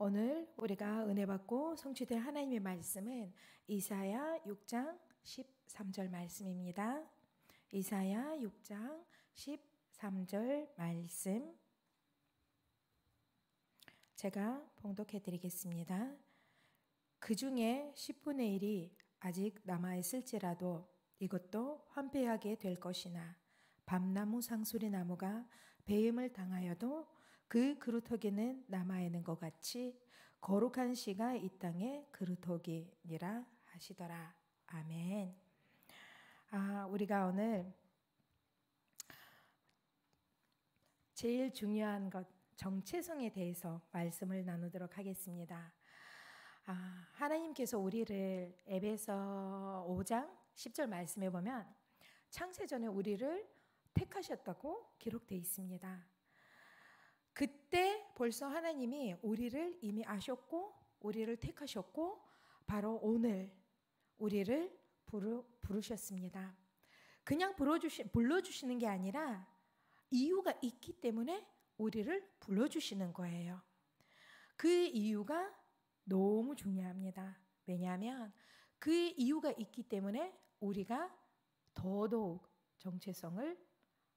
오늘 우리가 은혜 받고 성취될 하나님의 말씀은 이사야 6장 13절 말씀입니다. 이사야 6장 13절 말씀 제가 봉독해 드리겠습니다. 그 중에 10분의 1이 아직 남아 있을지라도 이것도 환폐하게 될 것이나 밤나무 상수리 나무가 배임을 당하여도 그 그루터기는 남아있는 것 같이 거룩한 씨가 이 땅의 그루터기니라 하시더라. 아멘. 아, 우리가 오늘 제일 중요한 것, 정체성에 대해서 말씀을 나누도록 하겠습니다. 아, 하나님께서 우리를 에베소 5장 10절 말씀해 보면 창세전에 우리를 택하셨다고 기록되어 있습니다. 그때 벌써 하나님이 우리를 이미 아셨고 우리를 택하셨고 바로 오늘 우리를 부르, 부르셨습니다. 그냥 불러주시, 불러주시는 게 아니라 이유가 있기 때문에 우리를 불러주시는 거예요. 그 이유가 너무 중요합니다. 왜냐하면 그 이유가 있기 때문에 우리가 더더욱 정체성을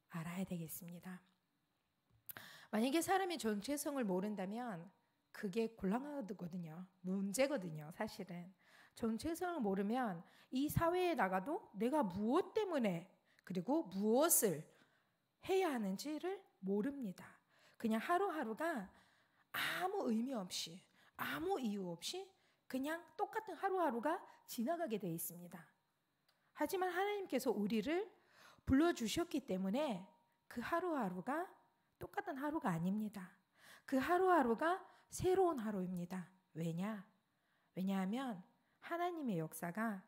알아야 되겠습니다. 만약에 사람이 정체성을 모른다면 그게 곤란하거든요. 문제거든요, 사실은. 정체성을 모르면 이 사회에 나가도 내가 무엇 때문에 그리고 무엇을 해야 하는지를 모릅니다. 그냥 하루하루가 아무 의미 없이 아무 이유 없이 그냥 똑같은 하루하루가 지나가게 되어 있습니다. 하지만 하나님께서 우리를 불러주셨기 때문에 그 하루하루가 똑같은 하루가 아닙니다. 그 하루하루가 새로운 하루입니다. 왜냐? 왜냐하면 하나님의 역사가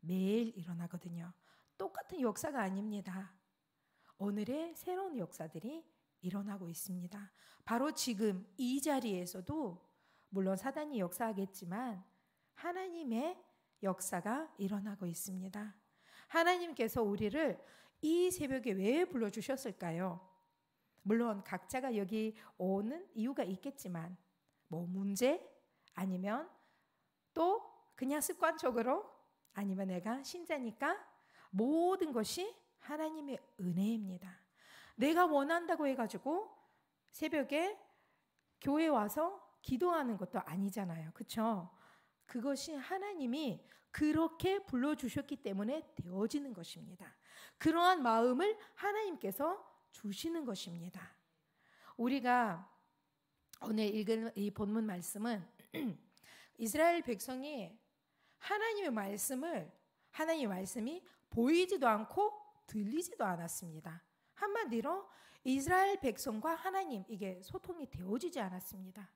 매일 일어나거든요. 똑같은 역사가 아닙니다. 오늘의 새로운 역사들이 일어나고 있습니다. 바로 지금 이 자리에서도 물론 사단이 역사하겠지만 하나님의 역사가 일어나고 있습니다. 하나님께서 우리를 이 새벽에 왜 불러주셨을까요? 물론 각자가 여기 오는 이유가 있겠지만 뭐 문제 아니면 또 그냥 습관적으로 아니면 내가 신자니까 모든 것이 하나님의 은혜입니다. 내가 원한다고 해가지고 새벽에 교회 와서 기도하는 것도 아니잖아요. 그쵸? 그것이 하나님이 그렇게 불러주셨기 때문에 되어지는 것입니다. 그러한 마음을 하나님께서 주시는 것입니다. 우리가 오늘 읽은 이 본문 말씀은 이스라엘 백성이 하나님의 말씀을 하나님의 말씀이 보이지도 않고 들리지도 않았습니다. 한마디로 이스라엘 백성과 하나님 이게 소통이 되어지지 않았습니다.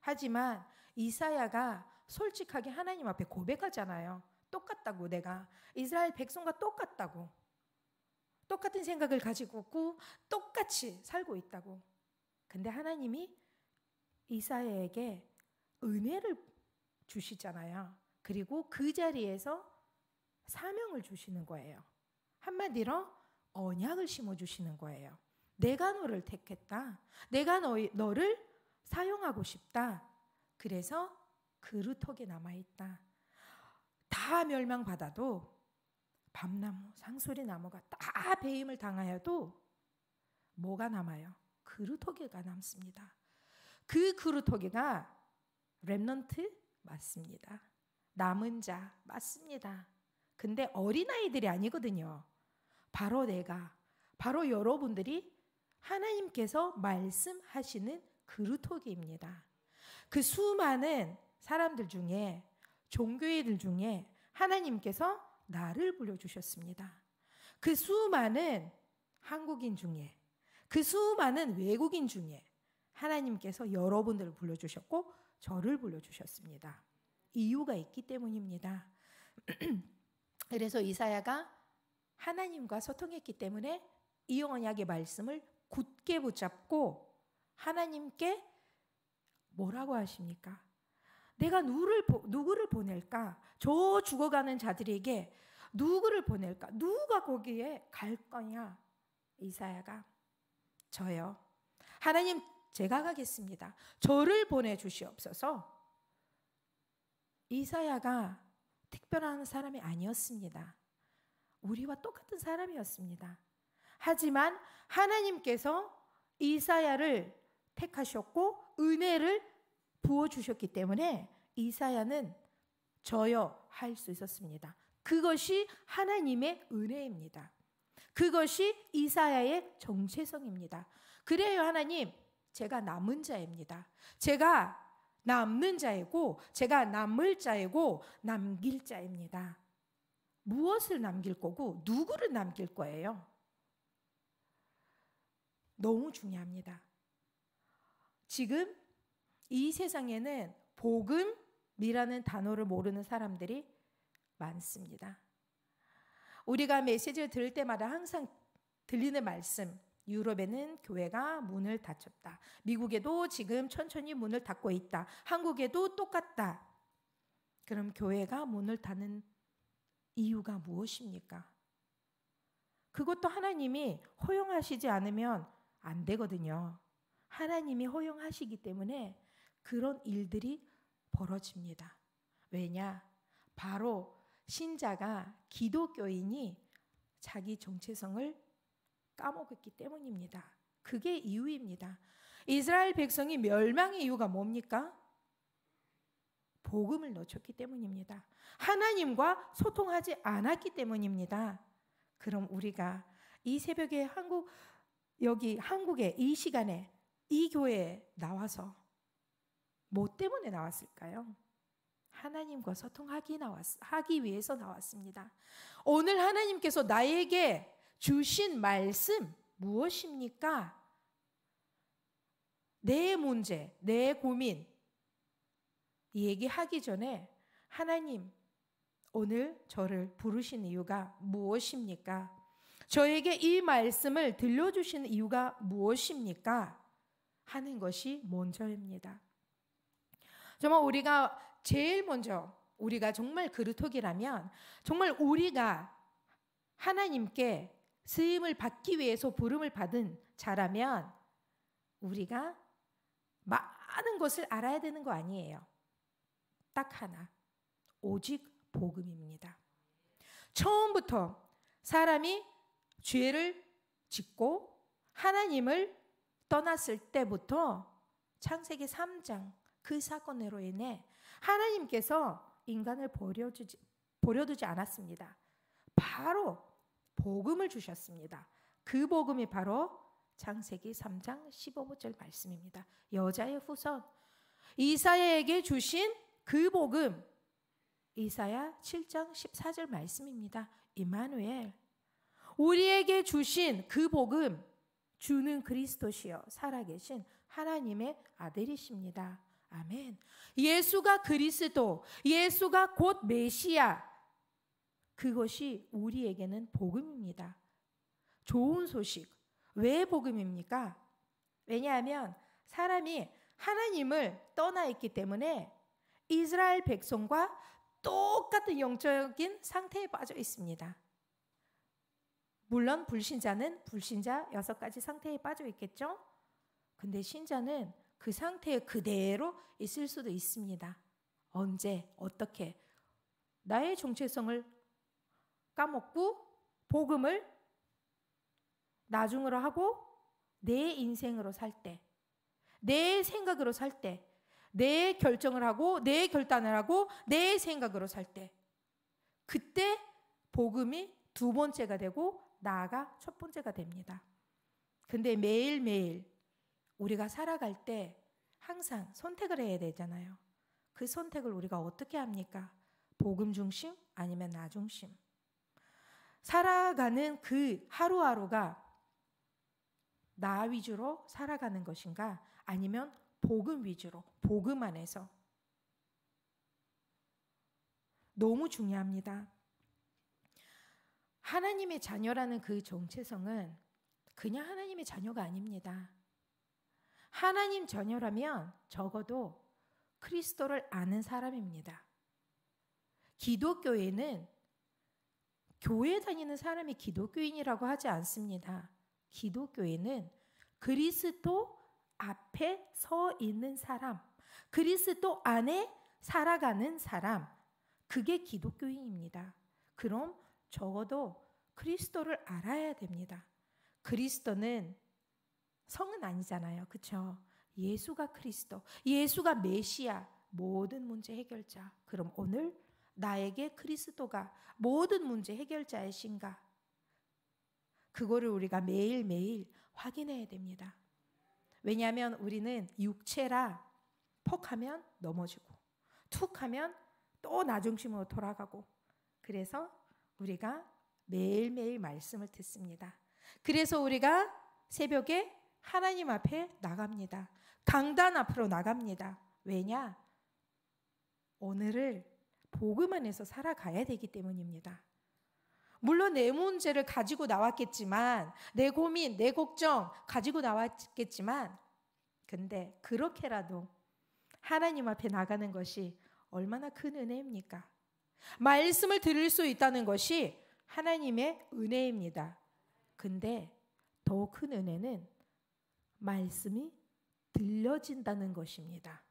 하지만 이사야가 솔직하게 하나님 앞에 고백하잖아요. 똑같다고 내가 이스라엘 백성과 똑같다고 똑같은 생각을 가지고 있고 똑같이 살고 있다고. 근데 하나님이 이사야에게 은혜를 주시잖아요. 그리고 그 자리에서 사명을 주시는 거예요. 한마디로 언약을 심어 주시는 거예요. 내가 너를 택했다. 내가 너, 너를 사용하고 싶다. 그래서 그루턱에 남아 있다. 다 멸망받아도 밤나무, 상소리 나무가 다 배임을 당하여도 뭐가 남아요? 그루토기가 남습니다. 그 그루토기가 랩넌트 맞습니다. 남은 자 맞습니다. 근데 어린아이들이 아니거든요. 바로 내가, 바로 여러분들이 하나님께서 말씀하시는 그루토기입니다. 그 수많은 사람들 중에, 종교인들 중에 하나님께서 나를 불러주셨습니다. 그 수많은 한국인 중에, 그 수많은 외국인 중에 하나님께서 여러분들을 불러주셨고, 저를 불러주셨습니다. 이유가 있기 때문입니다. 그래서 이사야가 하나님과 소통했기 때문에 이 언약의 말씀을 굳게 붙잡고 하나님께 뭐라고 하십니까? 내가 누구를, 누구를 보낼까? 저 죽어가는 자들에게 누구를 보낼까? 누가 거기에 갈 거냐? 이사야가 저요. 하나님 제가 가겠습니다. 저를 보내 주시옵소서. 이사야가 특별한 사람이 아니었습니다. 우리와 똑같은 사람이었습니다. 하지만 하나님께서 이사야를 택하셨고 은혜를 부어 주셨기 때문에 이사야는 저요 할수 있었습니다. 그것이 하나님의 은혜입니다. 그것이 이사야의 정체성입니다. 그래요 하나님 제가 남은 자입니다. 제가 남는 자이고 제가 남을 자이고 남길 자입니다. 무엇을 남길 거고 누구를 남길 거예요? 너무 중요합니다. 지금 이 세상에는 복음이라는 단어를 모르는 사람들이 많습니다. 우리가 메시지를 들을 때마다 항상 들리는 말씀, 유럽에는 교회가 문을 닫혔다. 미국에도 지금 천천히 문을 닫고 있다. 한국에도 똑같다. 그럼 교회가 문을 닫는 이유가 무엇입니까? 그것도 하나님이 허용하시지 않으면 안 되거든요. 하나님이 허용하시기 때문에 그런 일들이 벌어집니다. 왜냐? 바로 신자가 기독교인이 자기 정체성을 까먹었기 때문입니다. 그게 이유입니다. 이스라엘 백성이 멸망의 이유가 뭡니까? 복음을 놓쳤기 때문입니다. 하나님과 소통하지 않았기 때문입니다. 그럼 우리가 이 새벽에 한국 여기 한국에 이 시간에 이 교회에 나와서 뭐 때문에 나왔을까요? 하나님과 소통하기 나왔, 하기 위해서 나왔습니다. 오늘 하나님께서 나에게 주신 말씀 무엇입니까? 내 문제, 내 고민 얘기하기 전에 하나님, 오늘 저를 부르신 이유가 무엇입니까? 저에게 이 말씀을 들려주신 이유가 무엇입니까? 하는 것이 먼저입니다. 정말 우리가 제일 먼저 우리가 정말 그루토기라면 정말 우리가 하나님께 쓰임을 받기 위해서 부름을 받은 자라면 우리가 많은 것을 알아야 되는 거 아니에요. 딱 하나. 오직 복음입니다. 처음부터 사람이 죄를 짓고 하나님을 떠났을 때부터 창세기 3장 그 사건으로 인해 하나님께서 인간을 버려주지, 버려두지 않았습니다. 바로 복음을 주셨습니다. 그 복음이 바로 창세기 3장 15절 말씀입니다. 여자의 후손 이사야에게 주신 그 복음 이사야 7장 14절 말씀입니다. 이마누엘 우리에게 주신 그 복음 주는 그리스도시요 살아계신 하나님의 아들이십니다. 아멘. 예수가 그리스도, 예수가 곧 메시아. 그것이 우리에게는 복음입니다. 좋은 소식. 왜 복음입니까? 왜냐하면 사람이 하나님을 떠나 있기 때문에 이스라엘 백성과 똑같은 영적인 상태에 빠져 있습니다. 물론 불신자는 불신자 여섯 가지 상태에 빠져 있겠죠? 근데 신자는 그 상태에 그대로 있을 수도 있습니다. 언제, 어떻게 나의 정체성을 까먹고 복음을 나중으로 하고 내 인생으로 살 때, 내 생각으로 살 때, 내 결정을 하고 내 결단을 하고 내 생각으로 살 때, 그때 복음이 두 번째가 되고 나아가 첫 번째가 됩니다. 근데 매일매일 우리가 살아갈 때 항상 선택을 해야 되잖아요. 그 선택을 우리가 어떻게 합니까? 복음 중심 아니면 나 중심. 살아가는 그 하루하루가 나 위주로 살아가는 것인가 아니면 복음 위주로 복음 안에서 너무 중요합니다. 하나님의 자녀라는 그 정체성은 그냥 하나님의 자녀가 아닙니다. 하나님 전혀라면 적어도 크리스도를 아는 사람입니다. 기독교에는 교회 다니는 사람이 기독교인이라고 하지 않습니다. 기독교에는 그리스도 앞에 서 있는 사람, 그리스도 안에 살아가는 사람, 그게 기독교인입니다. 그럼 적어도 크리스도를 알아야 됩니다. 그리스도는 성은 아니잖아요. 그쵸? 예수가 그리스도, 예수가 메시아, 모든 문제 해결자. 그럼 오늘 나에게 그리스도가 모든 문제 해결자이신가? 그거를 우리가 매일매일 확인해야 됩니다. 왜냐하면 우리는 육체라 폭하면 넘어지고 툭하면 또 나중심으로 돌아가고 그래서 우리가 매일매일 말씀을 듣습니다. 그래서 우리가 새벽에 하나님 앞에 나갑니다. 강단 앞으로 나갑니다. 왜냐? 오늘을 복음 안에서 살아가야 되기 때문입니다. 물론 내 문제를 가지고 나왔겠지만, 내 고민, 내 걱정 가지고 나왔겠지만, 근데 그렇게라도 하나님 앞에 나가는 것이 얼마나 큰 은혜입니까? 말씀을 들을 수 있다는 것이 하나님의 은혜입니다. 근데 더 큰 은혜는 말씀이 들려진다는 것입니다.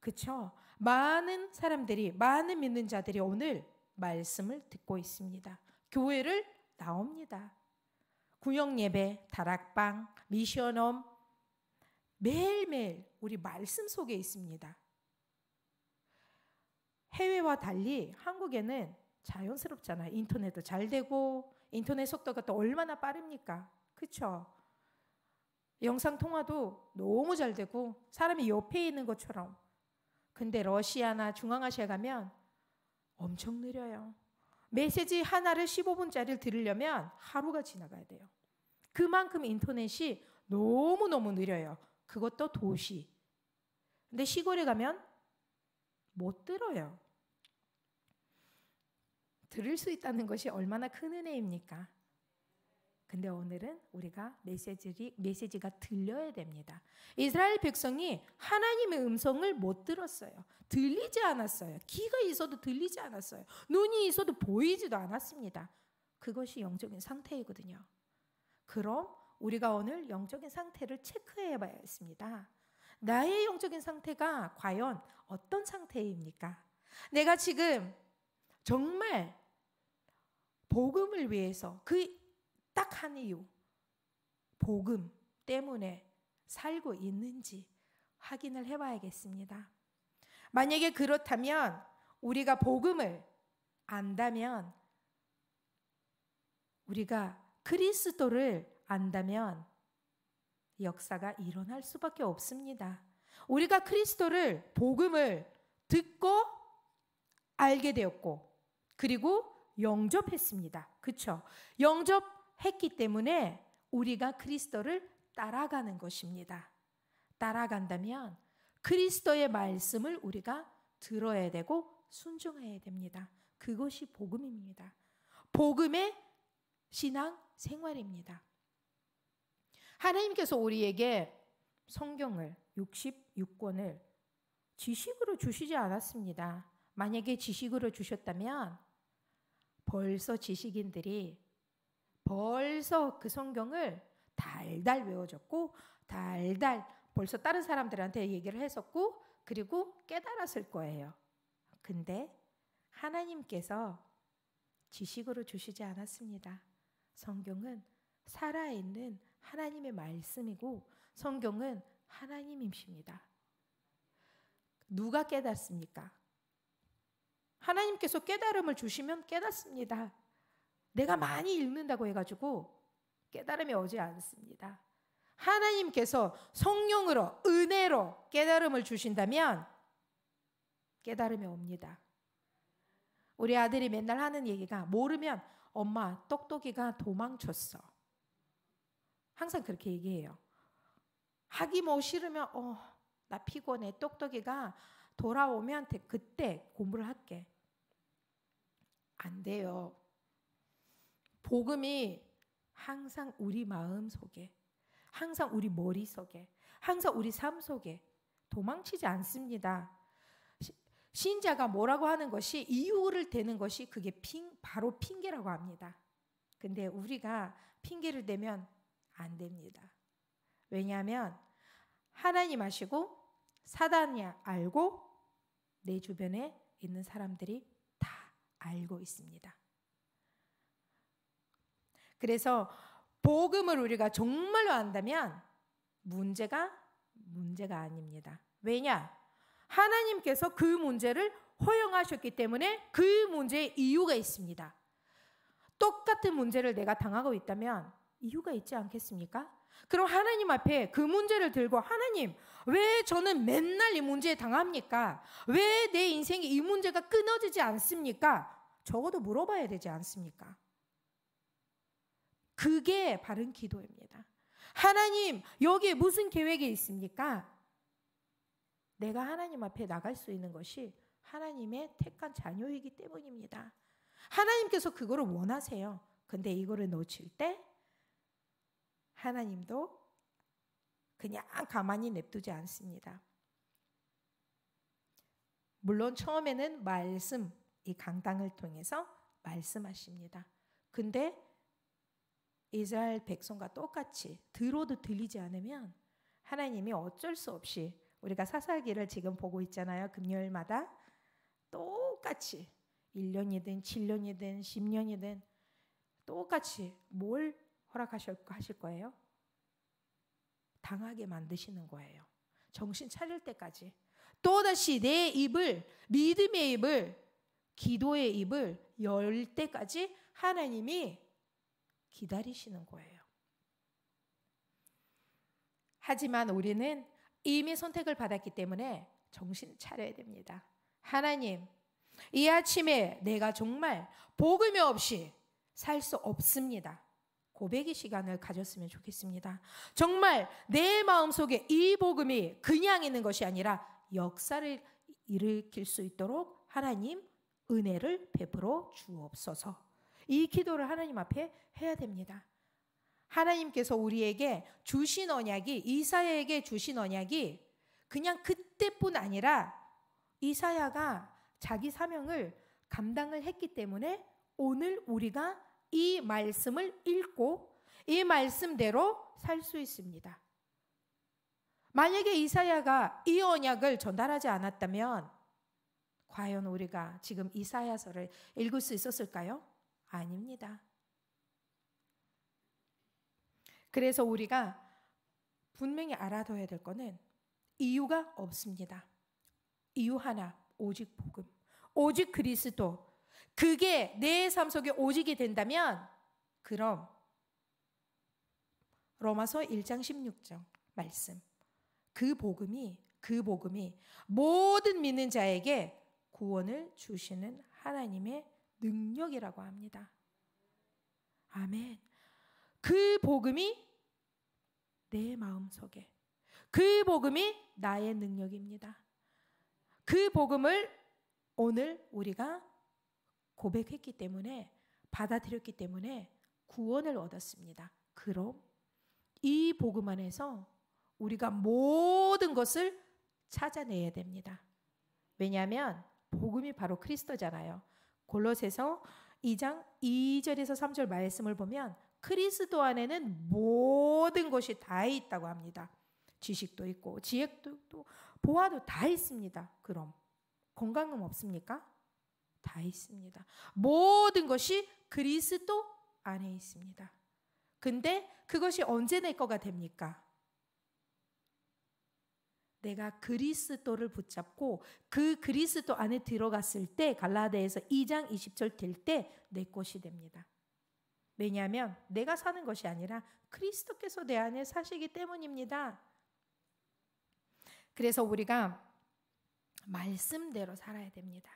그쵸? 많은 사람들이, 많은 믿는 자들이 오늘 말씀을 듣고 있습니다. 교회를 나옵니다. 구역 예배, 다락방, 미션홈 매일매일 우리 말씀 속에 있습니다. 해외와 달리 한국에는 자연스럽잖아요. 인터넷도 잘 되고 인터넷 속도가 또 얼마나 빠릅니까? 그렇 영상 통화도 너무 잘 되고 사람이 옆에 있는 것처럼. 근데 러시아나 중앙아시아 가면 엄청 느려요. 메시지 하나를 15분짜리를 들으려면 하루가 지나가야 돼요. 그만큼 인터넷이 너무너무 느려요. 그것도 도시. 근데 시골에 가면 못 들어요. 들을 수 있다는 것이 얼마나 큰 은혜입니까? 근데 오늘은 우리가 메시지리, 메시지가 들려야 됩니다. 이스라엘 백성이 하나님의 음성을 못 들었어요. 들리지 않았어요. 귀가 있어도 들리지 않았어요. 눈이 있어도 보이지도 않았습니다. 그것이 영적인 상태이거든요. 그럼 우리가 오늘 영적인 상태를 체크해 봐야 겠습니다. 나의 영적인 상태가 과연 어떤 상태입니까? 내가 지금 정말 복음을 위해서 그 딱한 이유. 복음 때문에 살고 있는지 확인을 해봐야겠습니다. 만약에 그렇다면 우리가 복음을 안다면 우리가 그리스도를 안다면 역사가 일어날 수밖에 없습니다. 우리가 그리스도를 복음을 듣고 알게 되었고 그리고 영접했습니다. 그렇죠? 영접 했기 때문에 우리가 그리스도를 따라가는 것입니다. 따라간다면 그리스도의 말씀을 우리가 들어야 되고 순종해야 됩니다. 그것이 복음입니다. 복음의 신앙 생활입니다. 하나님께서 우리에게 성경을 66권을 지식으로 주시지 않았습니다. 만약에 지식으로 주셨다면 벌써 지식인들이 벌써 그 성경을 달달 외워졌고 달달 벌써 다른 사람들한테 얘기를 했었고 그리고 깨달았을 거예요. 근데 하나님께서 지식으로 주시지 않았습니다. 성경은 살아있는 하나님의 말씀이고 성경은 하나님이십니다. 누가 깨닫습니까? 하나님께서 깨달음을 주시면 깨닫습니다. 내가 많이 읽는다고 해가지고 깨달음이 오지 않습니다. 하나님께서 성령으로 은혜로 깨달음을 주신다면 깨달음이 옵니다. 우리 아들이 맨날 하는 얘기가 모르면 엄마 똑똑이가 도망쳤어. 항상 그렇게 얘기해요. 하기 뭐 싫으면 어, 나 피곤해. 똑똑이가 돌아오면 그때 공부를 할게. 안 돼요. 복음이 항상 우리 마음 속에, 항상 우리 머릿속에, 항상 우리 삶 속에 도망치지 않습니다. 신자가 뭐라고 하는 것이 이유를 대는 것이 그게 핑, 바로 핑계라고 합니다. 근데 우리가 핑계를 대면 안 됩니다. 왜냐하면 하나님 아시고 사단이 알고 내 주변에 있는 사람들이 다 알고 있습니다. 그래서 복음을 우리가 정말로 안다면 문제가 문제가 아닙니다. 왜냐? 하나님께서 그 문제를 허용하셨기 때문에 그 문제의 이유가 있습니다. 똑같은 문제를 내가 당하고 있다면 이유가 있지 않겠습니까? 그럼 하나님 앞에 그 문제를 들고 하나님, 왜 저는 맨날 이 문제에 당합니까? 왜 내 인생에 이 문제가 끊어지지 않습니까? 적어도 물어봐야 되지 않습니까? 그게 바른 기도입니다. 하나님, 여기에 무슨 계획이 있습니까? 내가 하나님 앞에 나갈 수 있는 것이 하나님의 택한 자녀이기 때문입니다. 하나님께서 그거를 원하세요. 근데 이거를 놓칠 때 하나님도 그냥 가만히 냅두지 않습니다. 물론 처음에는 말씀, 이 강당을 통해서 말씀하십니다. 근데 이스라엘 백성과 똑같이 들어도 들리지 않으면 하나님이 어쩔 수 없이 우리가 사사기를 지금 보고 있잖아요. 금요일마다 똑같이 1년이든 7년이든 10년이든 똑같이 뭘 허락하실 하실 거예요? 당하게 만드시는 거예요. 정신 차릴 때까지 또다시 내 입을 믿음의 입을 기도의 입을 열 때까지 하나님이 기다리시는 거예요. 하지만 우리는 이미 선택을 받았기 때문에 정신 차려야 됩니다. 하나님, 이 아침에 내가 정말 복음이 없이 살 수 없습니다. 고백의 시간을 가졌으면 좋겠습니다. 정말 내 마음속에 이 복음이 그냥 있는 것이 아니라 역사를 일으킬 수 있도록 하나님 은혜를 베풀어 주옵소서. 이 기도를 하나님 앞에 해야 됩니다. 하나님께서 우리에게 주신 언약이 이사야에게 주신 언약이 그냥 그때뿐 아니라 이사야가 자기 사명을 감당을 했기 때문에 오늘 우리가 이 말씀을 읽고 이 말씀대로 살 수 있습니다. 만약에 이사야가 이 언약을 전달하지 않았다면 과연 우리가 지금 이사야서를 읽을 수 있었을까요? 아닙니다. 그래서 우리가 분명히 알아둬야 될 것은 이유가 없습니다. 이유 하나, 오직 복음. 오직 그리스도. 그게 내 삶 속에 오직이 된다면, 그럼, 로마서 1장 16절 말씀. 그 복음이, 그 복음이 모든 믿는 자에게 구원을 주시는 하나님의 능력이라고 합니다. 아멘. 그 복음이 내 마음 속에, 그 복음이 나의 능력입니다. 그 복음을 오늘 우리가 고백했기 때문에 받아들였기 때문에 구원을 얻었습니다. 그럼 이 복음 안에서 우리가 모든 것을 찾아내야 됩니다. 왜냐하면 복음이 바로 크리스도잖아요. 골로새서 2장 2절에서 3절 말씀을 보면 그리스도 안에는 모든 것이 다 있다고 합니다. 지식도 있고 지혜도 있고 보아도 다 있습니다. 그럼 건강은 없습니까? 다 있습니다. 모든 것이 그리스도 안에 있습니다. 근데 그것이 언제 내 거가 됩니까? 내가 그리스도를 붙잡고 그 그리스도 안에 들어갔을 때 갈라데에서 2장 20절 될 때 내 것이 됩니다. 왜냐하면 내가 사는 것이 아니라 그리스도께서 내 안에 사시기 때문입니다. 그래서 우리가 말씀대로 살아야 됩니다.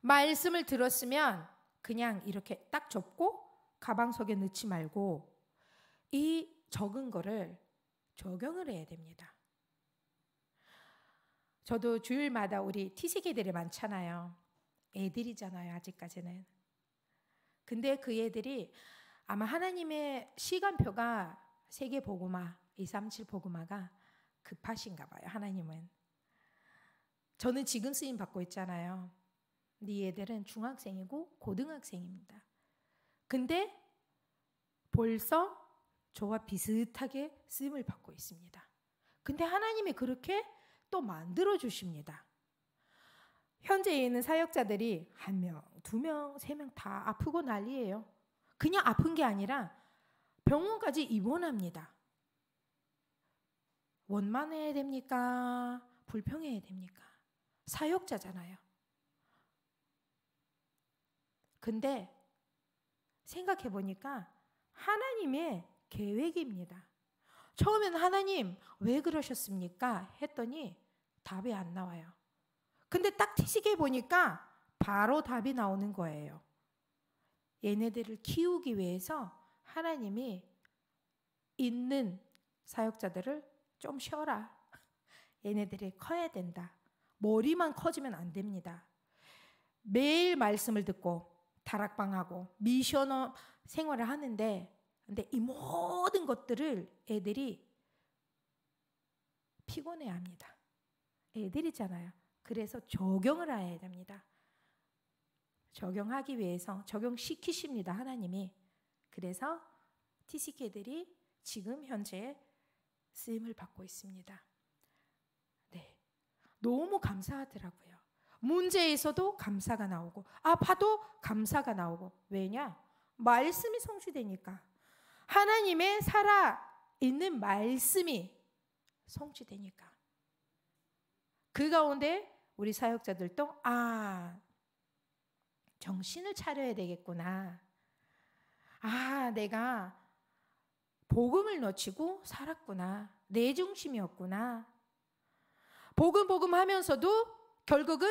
말씀을 들었으면 그냥 이렇게 딱 접고 가방 속에 넣지 말고 이 적은 거를 적용을 해야 됩니다. 저도 주일마다 우리 티식이들이 많잖아요. 애들이잖아요, 아직까지는. 근데 그 애들이 아마 하나님의 시간표가 세계 보고마, 237 보고마가 급하신가 봐요, 하나님은. 저는 지금 쓰임 받고 있잖아요. 네 애들은 중학생이고 고등학생입니다. 근데 벌써 저와 비슷하게 쓰임을 받고 있습니다. 근데 하나님이 그렇게 또 만들어 주십니다. 현재 있는 사역자들이 한 명, 두 명, 세 명 다 아프고 난리예요. 그냥 아픈 게 아니라 병원까지 입원합니다. 원만해야 됩니까? 불평해야 됩니까? 사역자잖아요. 근데 생각해 보니까 하나님의 계획입니다. 처음엔 하나님 왜 그러셨습니까? 했더니 답이 안 나와요. 근데 딱 티식해 보니까 바로 답이 나오는 거예요. 얘네들을 키우기 위해서 하나님이 있는 사역자들을 좀 쉬어라. 얘네들이 커야 된다. 머리만 커지면 안 됩니다. 매일 말씀을 듣고 다락방하고 미셔너 생활을 하는데 근데 이 모든 것들을 애들이 피곤해 합니다. 애들이잖아요. 그래서 적용을 해야 됩니다. 적용하기 위해서 적용시키십니다. 하나님이. 그래서 TCK들이 지금 현재 쓰임을 받고 있습니다. 네. 너무 감사하더라고요. 문제에서도 감사가 나오고, 아파도 감사가 나오고. 왜냐? 말씀이 성취되니까. 하나님의 살아있는 말씀이 성취되니까. 그 가운데 우리 사역자들도 아 정신을 차려야 되겠구나. 아 내가 복음을 놓치고 살았구나. 내 중심이었구나. 복음 복음 하면서도 결국은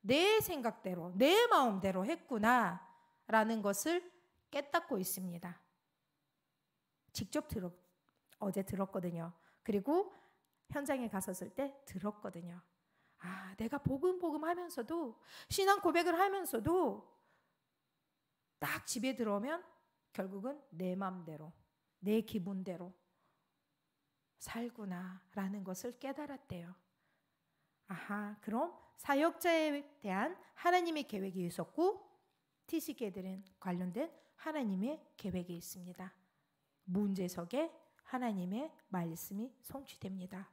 내 생각대로 내 마음대로 했구나라는 것을 깨닫고 있습니다. 직접 들었 어제 들었거든요. 그리고 현장에 갔었을 때 들었거든요. 아, 내가 복음 복음 하면서도 신앙 고백을 하면서도 딱 집에 들어오면 결국은 내 맘대로 내 기분대로 살구나라는 것을 깨달았대요. 아하, 그럼 사역자에 대한 하나님의 계획이 있었고 티시계들은 관련된 하나님의 계획이 있습니다. 문제석에 하나님의 말씀이 성취됩니다.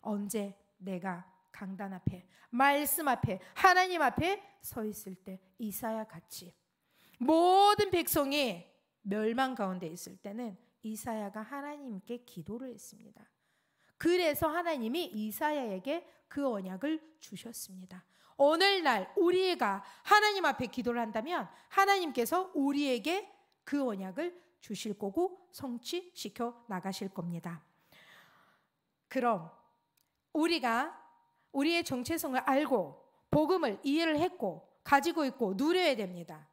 언제 내가 강단 앞에, 말씀 앞에, 하나님 앞에 서 있을 때 이사야 같이 모든 백성이 멸망 가운데 있을 때는 이사야가 하나님께 기도를 했습니다. 그래서 하나님이 이사야에게 그 언약을 주셨습니다. 오늘날 우리가 하나님 앞에 기도를 한다면 하나님께서 우리에게 그 언약을 주실 거고 성취시켜 나가실 겁니다. 그럼 우리가 우리의 정체성을 알고 복음을 이해를 했고 가지고 있고 누려야 됩니다.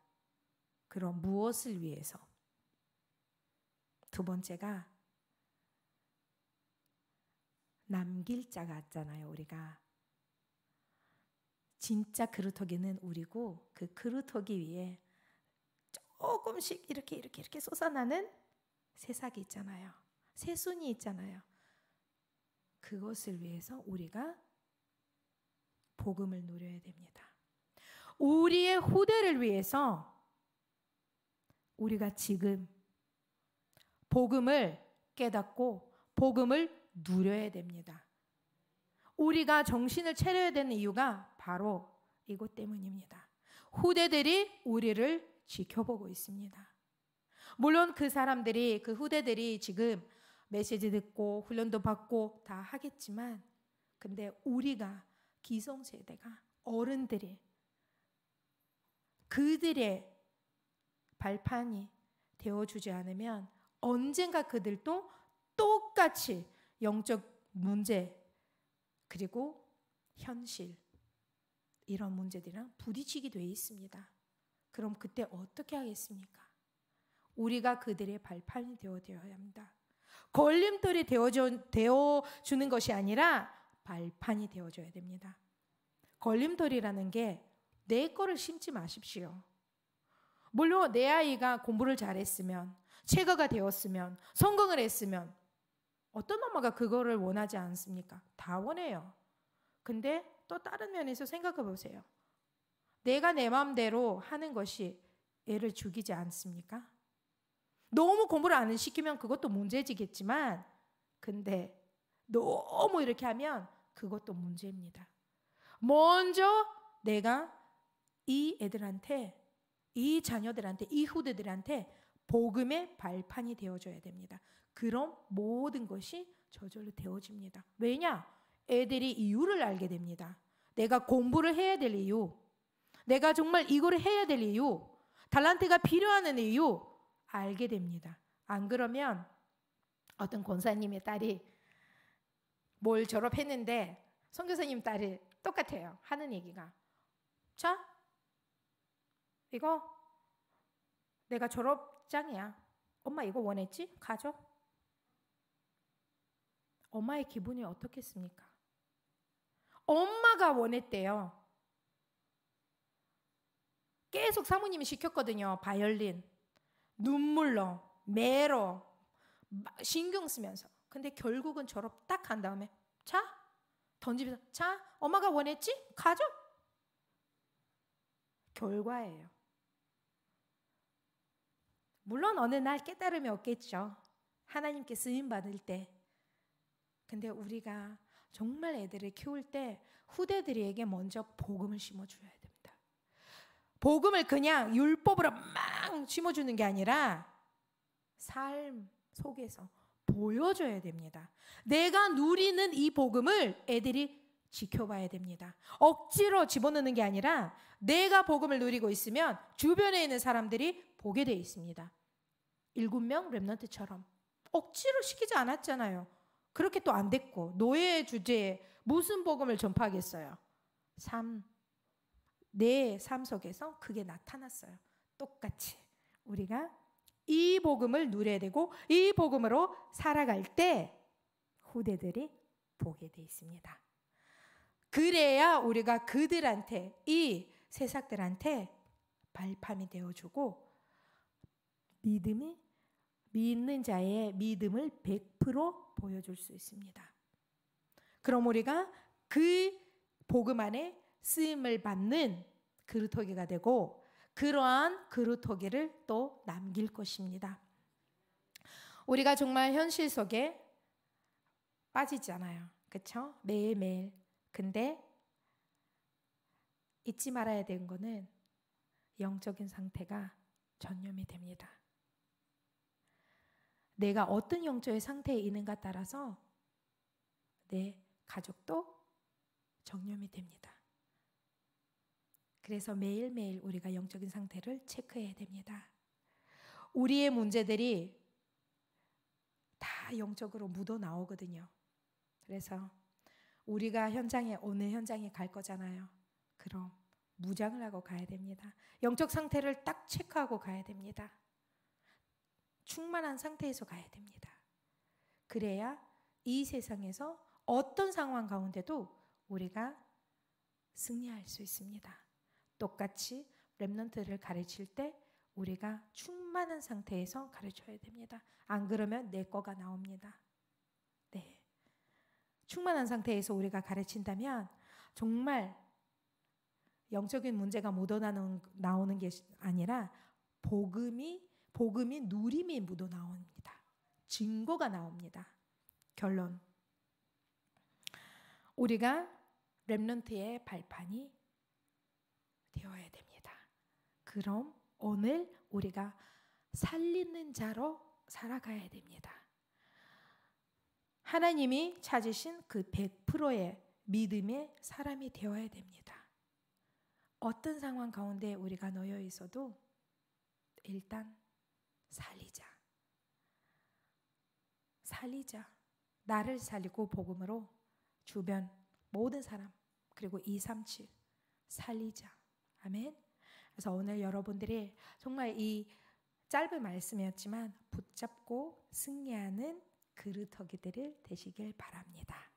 그럼 무엇을 위해서? 두 번째가 남길 자 같잖아요, 우리가. 진짜 그루터기는 우리고 그 그루터기 위에 조금씩 이렇게 이렇게 이렇게 쏟아나는 새싹이 있잖아요. 새순이 있잖아요. 그것을 위해서 우리가 복음을 누려야 됩니다. 우리의 후대를 위해서 우리가 지금 복음을 깨닫고 복음을 누려야 됩니다. 우리가 정신을 차려야 되는 이유가 바로 이것 때문입니다. 후대들이 우리를 지켜보고 있습니다. 물론 그 사람들이, 그 후대들이 지금 메시지 듣고 훈련도 받고 다 하겠지만, 근데 우리가 기성세대가 어른들이 그들의 발판이 되어주지 않으면 언젠가 그들도 똑같이 영적 문제 그리고 현실 이런 문제들이랑 부딪히게 되어 있습니다. 그럼 그때 어떻게 하겠습니까? 우리가 그들의 발판이 되어 야 합니다. 걸림돌이 되어 주는 것이 아니라 발판이 되어줘야 됩니다. 걸림돌이라는 게 내 거를 심지 마십시오. 물론 내 아이가 공부를 잘했으면, 체거가 되었으면, 성공을 했으면, 어떤 엄마가 그거를 원하지 않습니까? 다 원해요. 근데 또 다른 면에서 생각해 보세요. 내가 내 마음대로 하는 것이 애를 죽이지 않습니까? 너무 공부를 안 시키면 그것도 문제지겠지만, 근데 너무 이렇게 하면 그것도 문제입니다. 먼저 내가 이 애들한테, 이 자녀들한테, 이 후대들한테 복음의 발판이 되어줘야 됩니다. 그럼 모든 것이 저절로 되어집니다. 왜냐? 애들이 이유를 알게 됩니다. 내가 공부를 해야 될 이유, 내가 정말 이거를 해야 될 이유, 달란트가 필요한 이유 알게 됩니다. 안 그러면 어떤 권사님의 딸이 뭘 졸업했는데 선교사님 딸이 똑같아요. 하는 얘기가. 자, 이거 내가 졸업장이야. 엄마 이거 원했지? 가져. 엄마의 기분이 어떻겠습니까? 엄마가 원했대요. 계속 사모님이 시켰거든요. 바이올린. 눈물로, 매로, 신경 쓰면서. 근데 결국은 졸업 딱 한 다음에 자던집면서자 엄마가 원했지 가져 결과예요. 물론 어느 날 깨달음이 없겠죠. 하나님께 쓰임 받을 때. 근데 우리가 정말 애들을 키울 때 후대들에게 먼저 복음을 심어줘야 됩니다. 복음을 그냥 율법으로 막 심어주는 게 아니라 삶 속에서 보여줘야 됩니다. 내가 누리는 이 복음을 애들이 지켜봐야 됩니다. 억지로 집어넣는 게 아니라 내가 복음을 누리고 있으면 주변에 있는 사람들이 보게 돼 있습니다. 일곱 명 랩런트처럼 억지로 시키지 않았잖아요. 그렇게 또 안 됐고 노예 주제에 무슨 복음을 전파하겠어요? 삶내 삶 속에서 그게 나타났어요. 똑같이 우리가 이 복음을 누려야 되고 이 복음으로 살아갈 때 후대들이 보게 돼 있습니다. 그래야 우리가 그들한테 이 세상들한테 발판이 되어주고 믿음이 믿는 자의 믿음을 100% 보여줄 수 있습니다. 그럼 우리가 그 복음 안에 쓰임을 받는 그루터기가 되고 그러한 그루 토기를 또 남길 것입니다. 우리가 정말 현실 속에 빠지잖아요. 그렇죠? 매일매일. 근데 잊지 말아야 되는 거는 영적인 상태가 전염이 됩니다. 내가 어떤 영적의 상태에 있는가 따라서 내 가족도 정념이 됩니다. 그래서 매일매일 우리가 영적인 상태를 체크해야 됩니다. 우리의 문제들이 다 영적으로 묻어 나오거든요. 그래서 우리가 현장에 오늘 현장에 갈 거잖아요. 그럼 무장을 하고 가야 됩니다. 영적 상태를 딱 체크하고 가야 됩니다. 충만한 상태에서 가야 됩니다. 그래야 이 세상에서 어떤 상황 가운데도 우리가 승리할 수 있습니다. 똑같이 렘넌트를 가르칠 때 우리가 충만한 상태에서 가르쳐야 됩니다. 안 그러면 내 거가 나옵니다. 네. 충만한 상태에서 우리가 가르친다면 정말 영적인 문제가 묻어나는 나오는 게 아니라 복음이 복음이 누림이 묻어 나옵니다. 증거가 나옵니다. 결론 우리가 렘넌트의 발판이 되어야 됩니다. 그럼 오늘 우리가 살리는 자로 살아가야 됩니다. 하나님이 찾으신 그 100%의 믿음의 사람이 되어야 됩니다. 어떤 상황 가운데 우리가 놓여 있어도 일단 살리자. 살리자. 나를 살리고 복음으로 주변 모든 사람 그리고 237 살리자. 아멘. 그래서 오늘 여러분들이 정말 이 짧은 말씀이었지만 붙잡고 승리하는 그루터기들을 되시길 바랍니다.